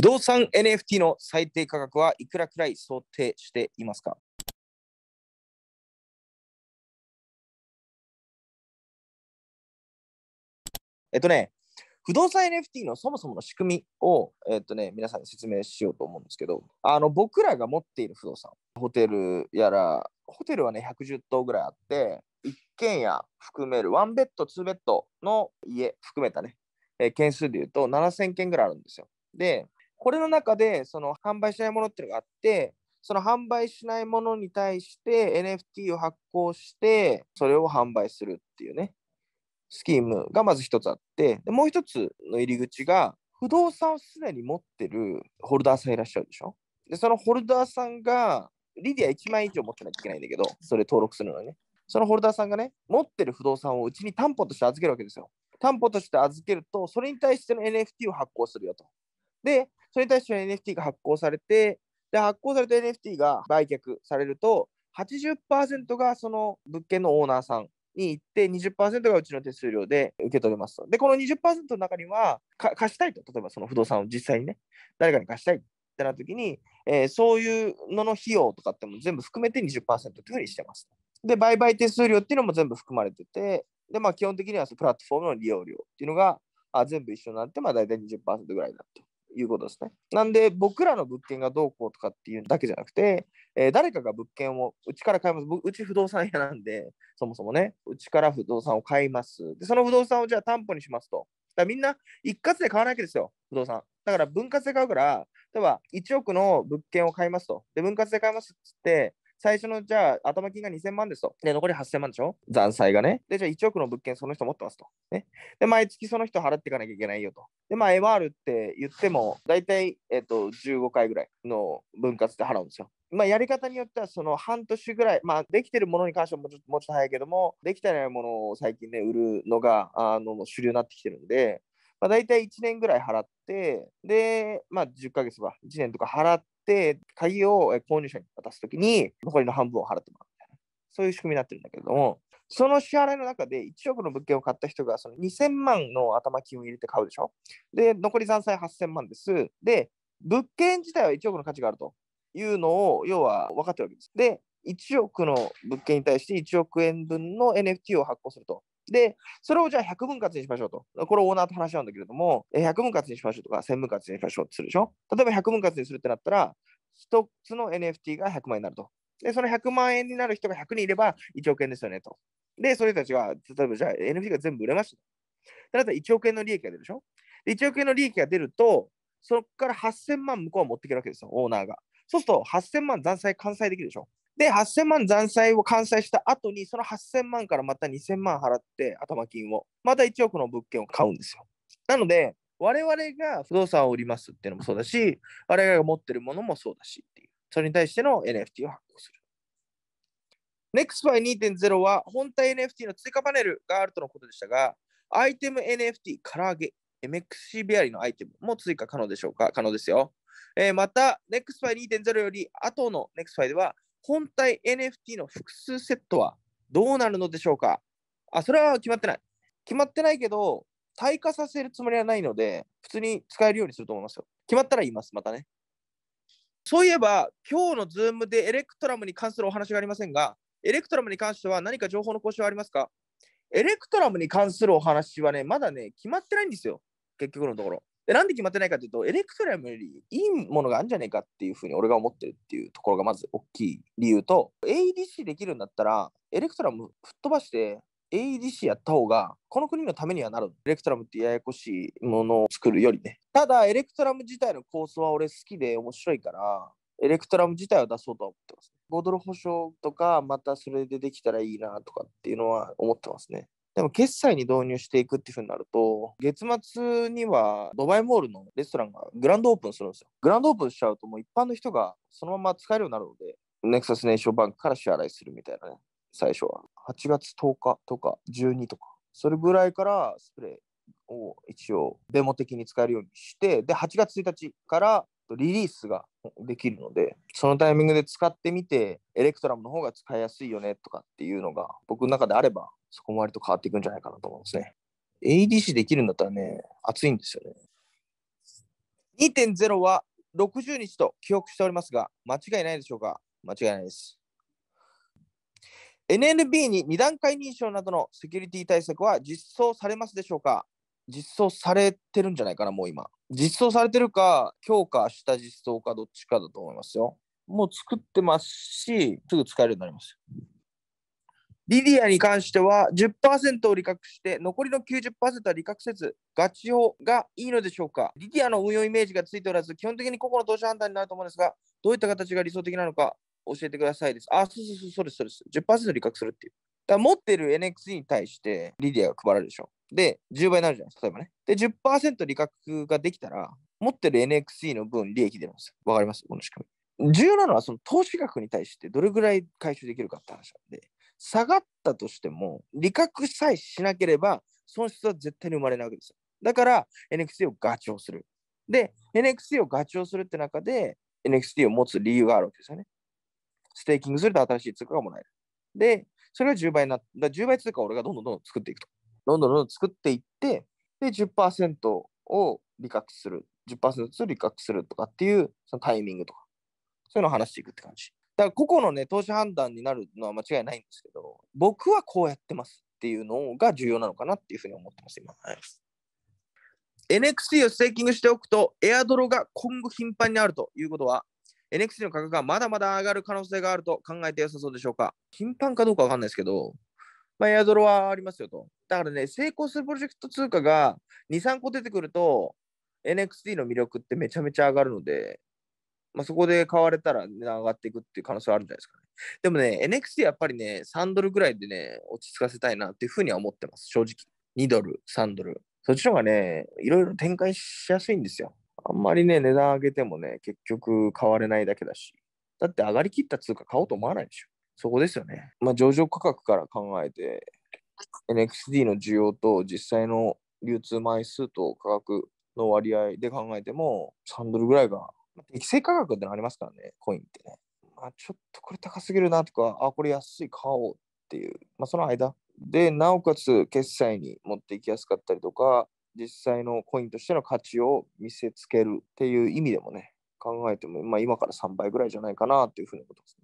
不動産 NFT の最低価格はいくらくらい想定していますかえっとね、不動産 NFT のそもそもの仕組みを、えっとね、皆さんに説明しようと思うんですけど、あの僕らが持っている不動産、ホテルやら、ホテルはね、110棟ぐらいあって、一軒家含める、ワンベッド、ツーベッドの家含めたね、えー、件数でいうと7000件ぐらいあるんですよ。で、これの中でその販売しないものっていうのがあってその販売しないものに対して NFT を発行してそれを販売するっていうねスキームがまず一つあってでもう一つの入り口が不動産をすでに持ってるホルダーさんいらっしゃるでしょでそのホルダーさんがリディア1万以上持ってないといけないんだけどそれ登録するのにねそのホルダーさんがね持ってる不動産をうちに担保として預けるわけですよ担保として預けるとそれに対しての NFT を発行するよとでそれに対して NFT が発行されて、で発行された NFT が売却されると、80%がその物件のオーナーさんに行って、20%がうちの手数料で受け取れますと。で、この20%の中には、貸したいと、例えばその不動産を実際にね、誰かに貸したいってなった時に、えー、そういうのの費用とかっても全部含めて20%ていうふうにしてます。で、売買手数料っていうのも全部含まれてて、で、まあ、基本的にはそのプラットフォームの利用料っていうのが、あ全部一緒になって、まあ、大体20%ぐらいだと。いうことですね。なんで僕らの物件がどうこうとかっていうだけじゃなくて、えー、誰かが物件をうちから買いますうち不動産屋なんでそもそもねうちから不動産を買いますでその不動産をじゃあ担保にしますとだみんな一括で買わないわけですよ不動産だから分割で買うから例えば1億の物件を買いますとで分割で買いますっつって最初のじゃあ頭金が2000万ですと。で、残り8000万でしょ残債がね。で、じゃあ1億の物件その人持ってますと。ね。で、毎月その人払っていかなきゃいけないよと。で、まあ MR って言っても、大体、えっと、15回ぐらいの分割で払うんですよ。まあ、やり方によってはその半年ぐらい、まあ、できてるものに関してはもうちょっともうちょっと早いけどもできてないものを最近ね売るのがあの主流になってきてるんで、まあ、大体1年ぐらい払ってで、まあ、10ヶ月は1年とか払っ、鍵を購入者に渡すときに、残りの半分を払ってもらうみたいな、そういう仕組みになってるんだけれども、その支払いの中で1億の物件を買った人がその2000万の頭金を入れて買うでしょ。で、残り残債8000万です。で、物件自体は1億の価値があるというのを、要は分かってるわけです。で、1億の物件に対して1億円分の NFT を発行するとで、それをじゃあ100分割にしましょうと。これオーナーと話し合うんだけれども、100分割にしましょうとか、1000分割にしましょうってするでしょ。例えば100分割にするってなったら、1つの NFT が100万円になると。で、その100万円になる人が100人いれば1億円ですよねと。で、それたちが、例えばじゃあ NFT が全部売れました。だったら1億円の利益が出るでしょ。で、1億円の利益が出ると、そこから8000万向こうは持っていけるわけですよ、オーナーが。そうすると8000万残債完済できるでしょ。で、8000万残債を完済した後に、その8000万からまた2000万払って、頭金を、また1億の物件を買うんですよ。なので、我々が不動産を売りますっていうのもそうだし、我々が持ってるものもそうだしっていう、それに対しての NFT を発行する。NextBuy2.0 は本体 NFT の追加パネルがあるとのことでしたが、アイテム NFT、唐揚げ、MXC ベアリのアイテムも追加可能でしょうか可能ですよ。えー、また、NextFi2.0 より後の NextFi では、本体 NFT の複数セットはどうなるのでしょうかあ、それは決まってない。決まってないけど、対価させるつもりはないので、普通に使えるようにすると思いますよ。決まったら言います、またね。そういえば、今日の Zoom でエレクトラムに関するお話がありませんが、エレクトラムに関しては何か情報の更新はありますかエレクトラムに関するお話はね、まだね、決まってないんですよ。結局のところ。でなんで決まってないかというとエレクトラムよりいいものがあるんじゃねえかっていうふうに俺が思ってるっていうところがまず大きい理由と AEDC できるんだったらエレクトラム吹っ飛ばして AEDC やった方がこの国のためにはなるエレクトラムってややこしいものを作るよりねただエレクトラム自体の構想は俺好きで面白いからエレクトラム自体は出そうとは思ってます、5ドル保証とかまたそれでできたらいいなとかっていうのは思ってますねでも決済に導入していくっていうふうになると、月末にはドバイモールのレストランがグランドオープンするんですよ。グランドオープンしちゃうと、もう一般の人がそのまま使えるようになるので、ネクサス燃焼バンクから支払いするみたいなね、最初は。8月10日とか12とか、それぐらいからスプレーを一応、デモ的に使えるようにして、で、8月1日からリリースができるのでそのタイミングで使ってみてエレクトラムの方が使いやすいよねとかっていうのが僕の中であればそこも割と変わっていくんじゃないかなと思うんですね ADC できるんだったらね熱いんですよね2.0は60日と記憶しておりますが間違いないでしょうか間違いないです NNB に2段階認証などのセキュリティ対策は実装されますでしょうか実装されてるんじゃないかな、もう今。実装されてるか、今日か明日実装かどっちかだと思いますよ。もう作ってますし、すぐ使えるようになります。リディアに関しては10%を利確して、残りの90%は利確せず、ガチ法がいいのでしょうか。リディアの運用イメージがついておらず、基本的に個々の投資判断になると思うんですが、どういった形が理想的なのか教えてくださいです。あ、そうそうそう、そうです、そうです。10%利確するっていう。だから持ってる NXE に対してリディアが配られるでしょ。で、10倍になるじゃないですか、例えばね。で、10%利確ができたら、持ってる NXE の分利益出るんですよ。わかりますこの仕組み。重要なのは、その投資額に対してどれぐらい回収できるかって話なんで、下がったとしても、利確さえしなければ、損失は絶対に生まれないわけですよ。だから、NXT をガチョウする。で、NXT をガチョウするって中で、NXT を持つ理由があるわけですよね。ステーキングすると新しい通貨がもらえる。で、それが10倍になった。10倍通貨を俺がどんどんどんどん作っていくと。どんどんどんどん作っていってで10%を利確する10%ずつ利確するとかっていうそのタイミングとかそういうのを話していくって感じだから個々のね投資判断になるのは間違いないんですけど僕はこうやってますっていうのが重要なのかなっていうふうに思ってます今はい NXT をステーキングしておくとエアドロが今後頻繁にあるということは NXT の価格がまだまだ上がる可能性があると考えて良さそうでしょうか頻繁かどうかわかんないですけど、まあ、エアドロはありますよと。だからね、成功するプロジェクト通貨が2、3個出てくると、NXT の魅力ってめちゃめちゃ上がるので、まあ、そこで買われたら値段上がっていくっていう可能性はあるんじゃないですかね。でもね、NXT やっぱりね、3ドルぐらいでね、落ち着かせたいなっていうふうには思ってます、正直。2ドル、3ドル。そっちの方がね、いろいろ展開しやすいんですよ。あんまりね、値段上げてもね、結局買われないだけだし。だって上がりきった通貨買おうと思わないでしょ。そこですよね。まあ、上場価格から考えて、NXD の需要と実際の流通枚数と価格の割合で考えても、3ドルぐらいが、適正価格ってのありますからね、コインってね。まあ、ちょっとこれ高すぎるなとか、あ、これ安い、買おうっていう、まあ、その間。で、なおかつ決済に持っていきやすかったりとか、実際のコインとしての価値を見せつけるっていう意味でもね、考えても、まあ、今から3倍ぐらいじゃないかなっていうふうなことです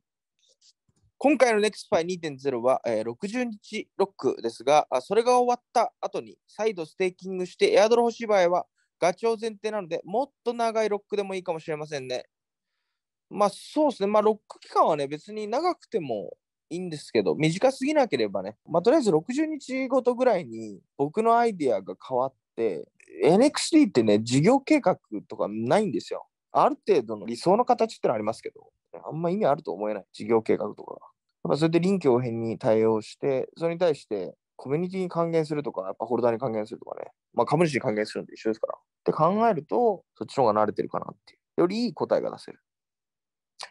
今回の NEXTFI2.0 は、えー、60日ロックですが、それが終わった後に再度ステーキングしてエアドロ欲しい場合はガチョウ前提なので、もっと長いロックでもいいかもしれませんね。まあそうですね、まあロック期間はね、別に長くてもいいんですけど、短すぎなければね、まあとりあえず60日ごとぐらいに僕のアイディアが変わって、NXT ってね、事業計画とかないんですよ。ある程度の理想の形ってのはありますけど、あんま意味あると思えない、事業計画とかっぱそれで臨機応変に対応して、それに対してコミュニティに還元するとか、やっぱホルダーに還元するとかね、まあ株主に還元するのと一緒ですから。って考えると、そっちの方が慣れてるかなっていう。よりいい答えが出せる。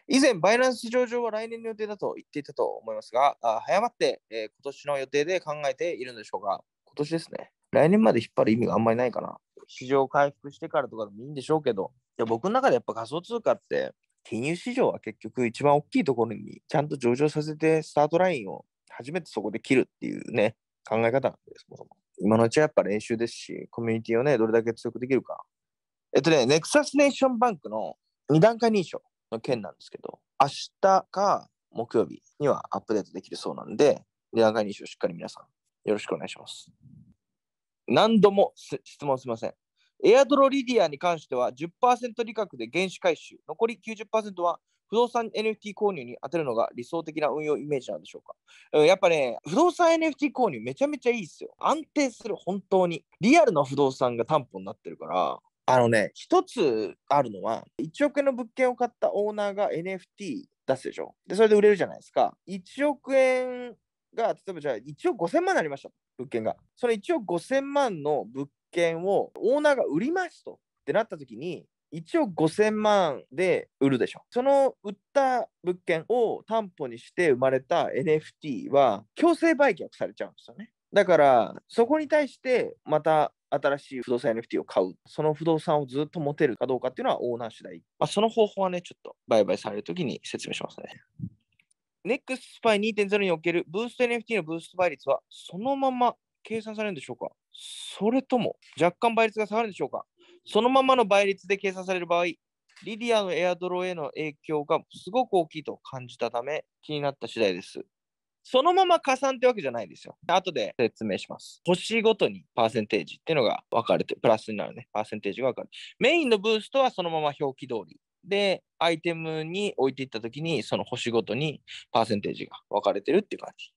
以前、バイナンス上場は来年の予定だと言っていたと思いますが、あ早まって、えー、今年の予定で考えているのでしょうか。今年ですね。来年まで引っ張る意味があんまりないかな。市場回復してからとかでもいいんでしょうけど、いや僕の中でやっぱ仮想通貨って金融市場は結局一番大きいところにちゃんと上場させてスタートラインを初めてそこで切るっていうね考え方なんですもも今のうちはやっぱ練習ですしコミュニティをねどれだけ強くできるかえっとねネクサスネーションバンクの2段階認証の件なんですけど明日か木曜日にはアップデートできるそうなんで2段階認証しっかり皆さんよろしくお願いします何度も質問すいませんエアドロリディアに関しては10%利確で原資回収、残り90%は不動産 NFT 購入に当てるのが理想的な運用イメージなんでしょうか、うん、やっぱね、不動産 NFT 購入めちゃめちゃいいですよ。安定する、本当に。リアルな不動産が担保になってるから、あのね、一つあるのは、1億円の物件を買ったオーナーが NFT 出すでしょ。で、それで売れるじゃないですか。1億円が、例えばじゃあ1億5000万になりました、物件が。その1億5000万の物券をオーナーが売りますとってなった時に1億5000万で売るでしょその売った物件を担保にして生まれた NFT は強制売却されちゃうんですよねだからそこに対してまた新しい不動産 NFT を買う、その不動産をずっと持てるかどうかっていうのはオーナー次第。まあ、その方法はね、ちょっと売買されるときに説明しますね。NEXT スパイ2.0におけるブースト NFT のブースト倍率はそのまま計算されるんでしょうかそれとも若干倍率が下がるんでしょうかそのままの倍率で計算される場合、リディアのエアドローへの影響がすごく大きいと感じたため気になった次第です。そのまま加算ってわけじゃないんですよ。後で説明します。星ごとにパーセンテージっていうのが分かれて、プラスになるね、パーセンテージが分かる。メインのブーストはそのまま表記通り。で、アイテムに置いていったときに、その星ごとにパーセンテージが分かれてるっていう感じ。